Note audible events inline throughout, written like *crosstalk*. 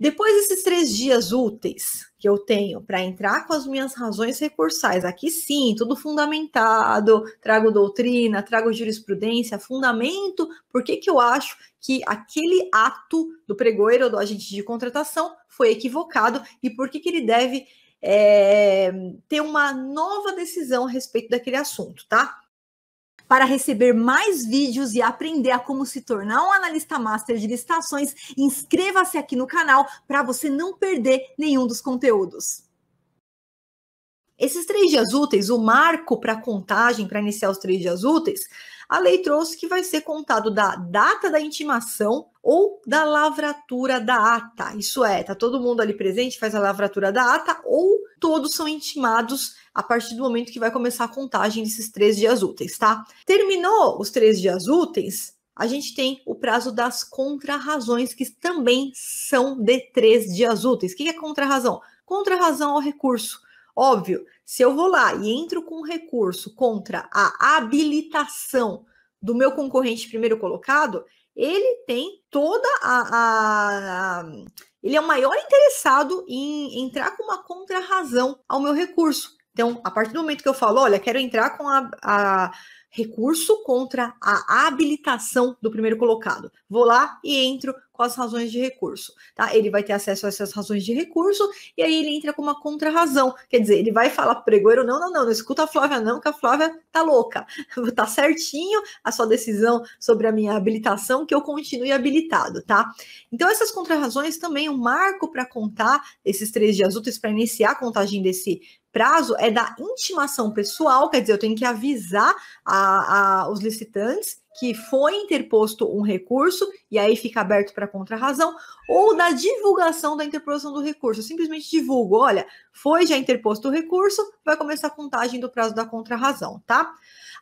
Depois desses três dias úteis que eu tenho para entrar com as minhas razões recursais, aqui sim, tudo fundamentado, trago doutrina, trago jurisprudência, fundamento, por que, que eu acho que aquele ato do pregoeiro ou do agente de contratação foi equivocado e por que, que ele deve é, ter uma nova decisão a respeito daquele assunto, tá? para receber mais vídeos e aprender a como se tornar um analista master de licitações, inscreva-se aqui no canal para você não perder nenhum dos conteúdos. Esses três dias úteis, o marco para contagem para iniciar os três dias úteis, a lei trouxe que vai ser contado da data da intimação ou da lavratura da ata. Isso é, tá todo mundo ali presente, faz a lavratura da ata ou todos são intimados a partir do momento que vai começar a contagem desses três dias úteis, tá? Terminou os três dias úteis, a gente tem o prazo das contrarrazões, que também são de três dias úteis. O que é contrarrazão? Contrarrazão ao é recurso. Óbvio, se eu vou lá e entro com um recurso contra a habilitação do meu concorrente primeiro colocado, ele tem toda a, a, a ele é o maior interessado em entrar com uma contrarrazão ao meu recurso. Então, a partir do momento que eu falo, olha, quero entrar com a, a recurso contra a habilitação do primeiro colocado. Vou lá e entro com as razões de recurso, tá? Ele vai ter acesso a essas razões de recurso e aí ele entra com uma contrarrazão, quer dizer, ele vai falar pro pregoeiro, não, não, não, não escuta a Flávia não, que a Flávia tá louca, *laughs* tá certinho a sua decisão sobre a minha habilitação, que eu continue habilitado, tá? Então essas contrarrazões também, o um marco para contar esses três dias úteis para iniciar a contagem desse prazo é da intimação pessoal, quer dizer, eu tenho que avisar a a, os licitantes que foi interposto um recurso e aí fica aberto para contrarrazão, ou da divulgação da interposição do recurso. Eu simplesmente divulgo, olha, foi já interposto o recurso, vai começar a contagem do prazo da contrarrazão, tá?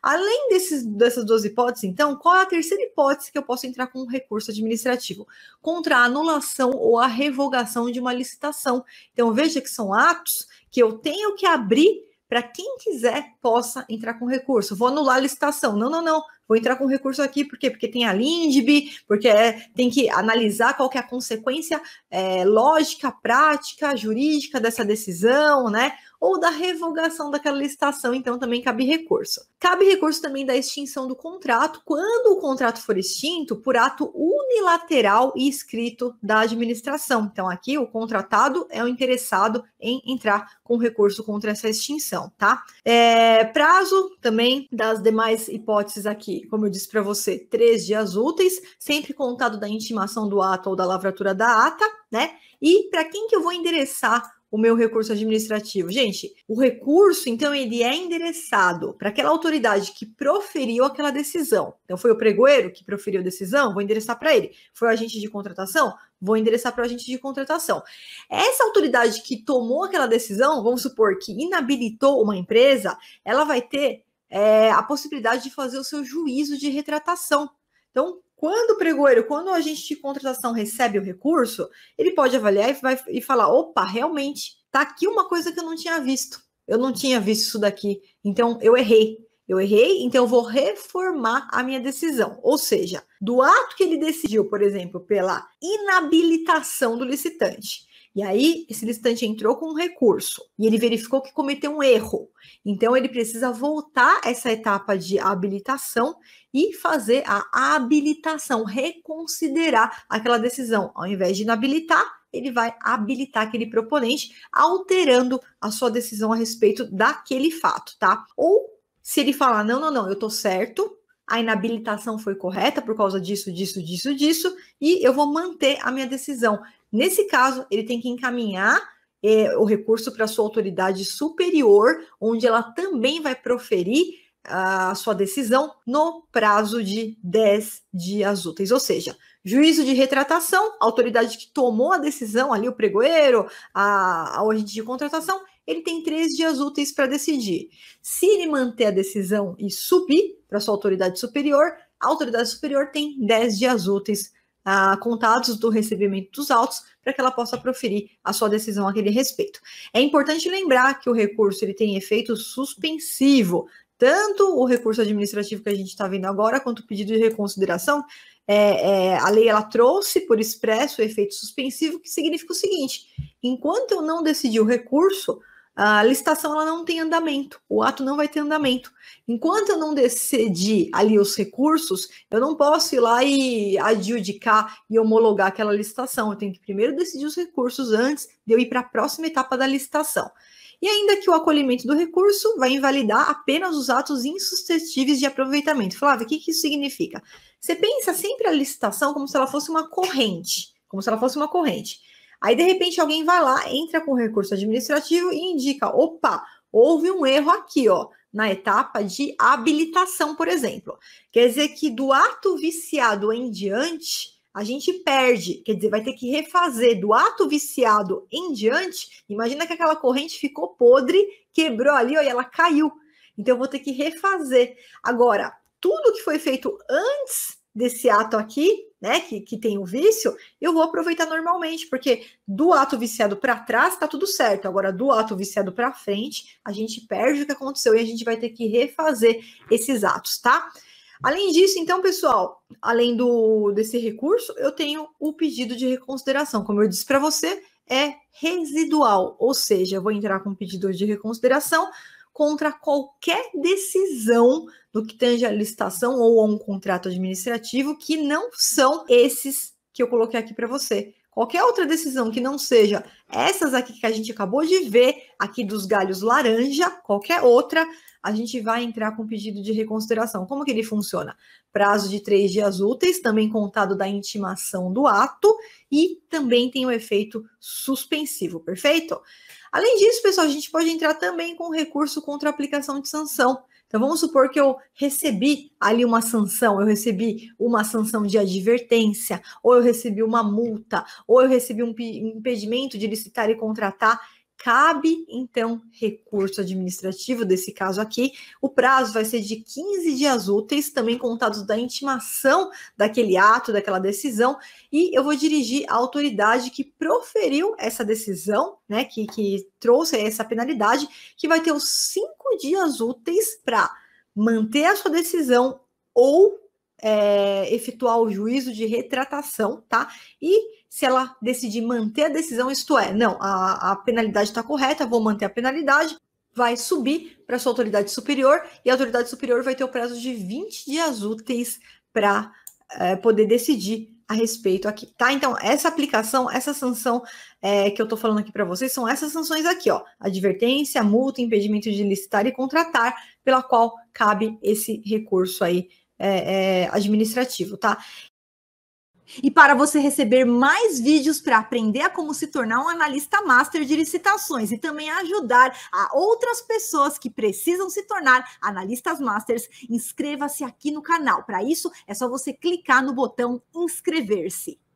Além desses, dessas duas hipóteses, então, qual é a terceira hipótese que eu posso entrar com um recurso administrativo? Contra a anulação ou a revogação de uma licitação. Então, veja que são atos que eu tenho que abrir para quem quiser possa entrar com recurso. Vou anular a licitação. Não, não, não. Vou entrar com recurso aqui, por quê? Porque tem a LINDB, porque é, tem que analisar qual que é a consequência é, lógica, prática, jurídica dessa decisão, né? Ou da revogação daquela licitação, então também cabe recurso. Cabe recurso também da extinção do contrato, quando o contrato for extinto por ato unilateral e escrito da administração. Então, aqui o contratado é o interessado em entrar com recurso contra essa extinção, tá? É, prazo também das demais hipóteses aqui como eu disse para você, três dias úteis, sempre contado da intimação do ato ou da lavratura da ata, né? E para quem que eu vou endereçar o meu recurso administrativo? Gente, o recurso, então, ele é endereçado para aquela autoridade que proferiu aquela decisão. Então, foi o pregoeiro que proferiu a decisão, vou endereçar para ele. Foi o agente de contratação, vou endereçar para o agente de contratação. Essa autoridade que tomou aquela decisão, vamos supor que inabilitou uma empresa, ela vai ter é, a possibilidade de fazer o seu juízo de retratação. Então, quando o pregoeiro, quando o agente de contratação recebe o recurso, ele pode avaliar e, vai, e falar: opa, realmente, tá aqui uma coisa que eu não tinha visto. Eu não tinha visto isso daqui. Então, eu errei. Eu errei, então eu vou reformar a minha decisão. Ou seja, do ato que ele decidiu, por exemplo, pela inabilitação do licitante, e aí, esse licitante entrou com um recurso e ele verificou que cometeu um erro. Então, ele precisa voltar essa etapa de habilitação e fazer a habilitação, reconsiderar aquela decisão. Ao invés de inabilitar, ele vai habilitar aquele proponente, alterando a sua decisão a respeito daquele fato, tá? Ou se ele falar, não, não, não, eu tô certo, a inabilitação foi correta por causa disso, disso, disso, disso, e eu vou manter a minha decisão. Nesse caso, ele tem que encaminhar é, o recurso para sua autoridade superior, onde ela também vai proferir a sua decisão no prazo de 10 dias úteis, ou seja, juízo de retratação, a autoridade que tomou a decisão ali, o pregoeiro, a, a o agente de contratação, ele tem três dias úteis para decidir. Se ele manter a decisão e subir, para sua autoridade superior. A autoridade superior tem 10 dias úteis ah, contados do recebimento dos autos para que ela possa proferir a sua decisão a respeito. É importante lembrar que o recurso ele tem efeito suspensivo. Tanto o recurso administrativo que a gente está vendo agora, quanto o pedido de reconsideração, é, é, a lei ela trouxe por expresso o efeito suspensivo, que significa o seguinte: enquanto eu não decidi o recurso, a licitação ela não tem andamento, o ato não vai ter andamento. Enquanto eu não decidir ali os recursos, eu não posso ir lá e adjudicar e homologar aquela licitação. Eu tenho que primeiro decidir os recursos antes de eu ir para a próxima etapa da licitação. E ainda que o acolhimento do recurso vai invalidar apenas os atos insuscetíveis de aproveitamento. Flávia, o que, que isso significa? Você pensa sempre a licitação como se ela fosse uma corrente, como se ela fosse uma corrente. Aí, de repente, alguém vai lá, entra com recurso administrativo e indica: opa, houve um erro aqui, ó, na etapa de habilitação, por exemplo. Quer dizer que do ato viciado em diante, a gente perde, quer dizer, vai ter que refazer do ato viciado em diante. Imagina que aquela corrente ficou podre, quebrou ali, ó, e ela caiu. Então, eu vou ter que refazer. Agora, tudo que foi feito antes desse ato aqui, né, que, que tem o um vício, eu vou aproveitar normalmente, porque do ato viciado para trás está tudo certo, agora do ato viciado para frente, a gente perde o que aconteceu e a gente vai ter que refazer esses atos, tá? Além disso, então, pessoal, além do desse recurso, eu tenho o pedido de reconsideração. Como eu disse para você, é residual, ou seja, eu vou entrar com pedido de reconsideração contra qualquer decisão do que tange a licitação ou a um contrato administrativo que não são esses que eu coloquei aqui para você. Qualquer outra decisão que não seja essas aqui que a gente acabou de ver, aqui dos galhos laranja, qualquer outra, a gente vai entrar com pedido de reconsideração. Como que ele funciona? Prazo de três dias úteis, também contado da intimação do ato, e também tem o efeito suspensivo, perfeito? Além disso, pessoal, a gente pode entrar também com recurso contra aplicação de sanção. Então, vamos supor que eu recebi ali uma sanção, eu recebi uma sanção de advertência, ou eu recebi uma multa, ou eu recebi um impedimento de licitar e contratar cabe então recurso administrativo desse caso aqui. O prazo vai ser de 15 dias úteis, também contados da intimação daquele ato, daquela decisão, e eu vou dirigir à autoridade que proferiu essa decisão, né, que, que trouxe essa penalidade, que vai ter os cinco dias úteis para manter a sua decisão ou é, efetuar o juízo de retratação, tá? E se ela decidir manter a decisão, isto é, não, a, a penalidade está correta, vou manter a penalidade, vai subir para sua autoridade superior e a autoridade superior vai ter o prazo de 20 dias úteis para é, poder decidir a respeito aqui, tá? Então, essa aplicação, essa sanção é, que eu tô falando aqui para vocês são essas sanções aqui, ó: advertência, multa, impedimento de licitar e contratar, pela qual cabe esse recurso aí é, é, administrativo, tá? E para você receber mais vídeos para aprender a como se tornar um analista master de licitações e também ajudar a outras pessoas que precisam se tornar analistas masters, inscreva-se aqui no canal. Para isso, é só você clicar no botão inscrever-se.